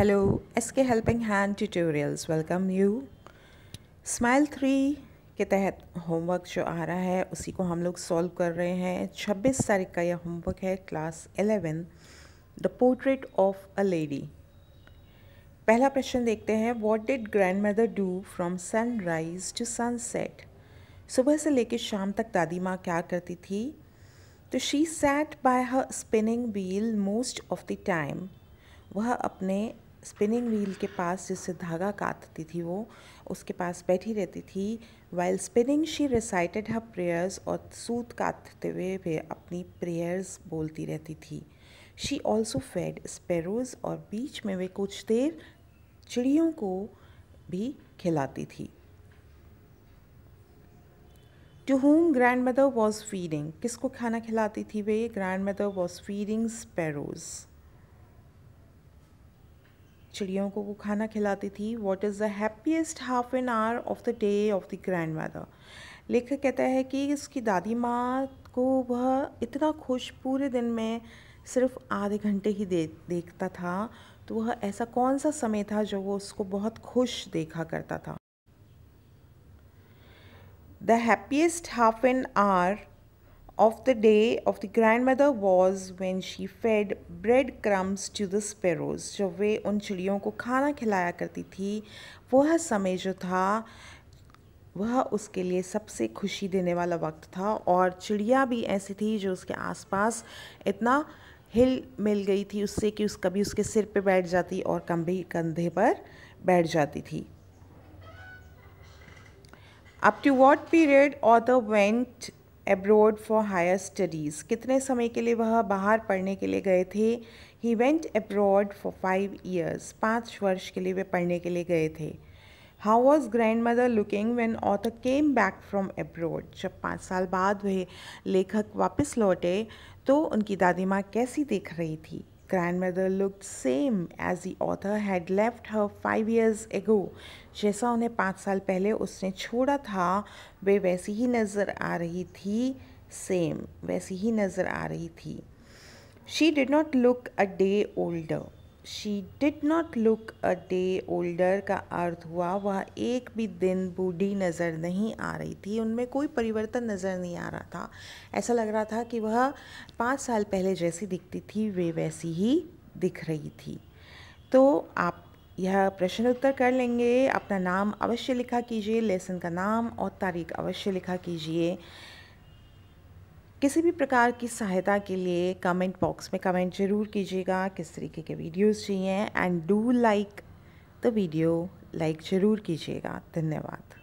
S K helping hand tutorials welcome you smile three के तहत homework जो आ रहा है उसी को हम लोग सॉल्व कर रहे हैं 26 तारीख का यह होमवर्क है class 11 the portrait of a lady पहला प्रश्न देखते हैं what did grand mother do from sunrise to sunset सुबह से लेकर शाम तक दादी माँ क्या करती थी तो she sat by her spinning wheel most of the time वह अपने स्पिनिंग व्हील के पास जिससे धागा काटती थी वो उसके पास बैठी रहती थी while spinning she recited her prayers और सूत काटते हुए वे अपनी प्रेयर्स बोलती रहती थी शी ऑल्सो फेड स्पेरोज और बीच में वे कुछ देर चिड़ियों को भी खिलाती थी to whom grand mother was feeding किसको खाना खिलाती थी वे grand mother was feeding sparrows चिड़ियों को वो खाना खिलाती थी what is the happiest half an hour of the day of the grand mother लेखक कहता है कि इसकी दादी माँ को वह इतना खुश पूरे दिन में सिर्फ आधे घंटे ही दे देखता था तो वह ऐसा कौन सा समय था जो वो उसको बहुत खुश देखा करता था the happiest half an hour of the day of the grandmother was when she fed bread crumbs to the sparrows जब वे उन चिड़ियों को खाना खिलाया करती थी वह समय जो था वह उसके लिए सबसे खुशी देने वाला वक्त था और चिड़िया भी ऐसी थी जो उसके आसपास इतना हिल मिल गई थी उससे कि उस कभी उसके सिर पे बैठ जाती और कभी कंधे पर बैठ जाती थी up to what period author went abroad for higher studies कितने समय के लिए वह बाहर पढ़ने के लिए गए थे he went abroad for five years पाँच वर्ष के लिए वे पढ़ने के लिए गए थे how was grand mother looking when author came back from abroad जब पाँच साल बाद वह लेखक वापस लौटे तो उनकी दादी माँ कैसी दिख रही थी grandmother looked same as the author had left her five years ago. जैसा उन्हें पाँच साल पहले उसने छोड़ा था वे वैसी ही नज़र आ रही थी सेम वैसी ही नज़र आ रही थी she did not look a day older she did not look a day older का अर्थ हुआ वह एक भी दिन बूढ़ी नज़र नहीं आ रही थी उनमें कोई परिवर्तन नज़र नहीं आ रहा था ऐसा लग रहा था कि वह पाँच साल पहले जैसी दिखती थी वे वैसी ही दिख रही थी तो आप यह प्रश्न उत्तर कर लेंगे अपना नाम अवश्य लिखा कीजिए लेसन का नाम और तारीख अवश्य लिखा कीजिए किसी भी प्रकार की सहायता के लिए कमेंट बॉक्स में कमेंट ज़रूर कीजिएगा किस तरीके के वीडियोस चाहिए and do like the video like ज़रूर कीजिएगा धन्यवाद